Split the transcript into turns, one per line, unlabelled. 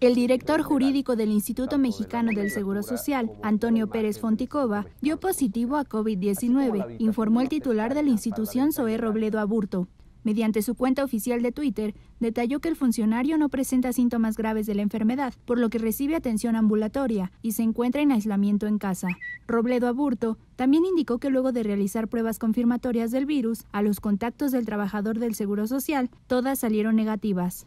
El director jurídico del Instituto Mexicano del Seguro Social, Antonio Pérez Fonticova, dio positivo a COVID-19, informó el titular de la institución Zoe Robledo Aburto. Mediante su cuenta oficial de Twitter, detalló que el funcionario no presenta síntomas graves de la enfermedad, por lo que recibe atención ambulatoria y se encuentra en aislamiento en casa. Robledo Aburto también indicó que luego de realizar pruebas confirmatorias del virus a los contactos del trabajador del Seguro Social, todas salieron negativas.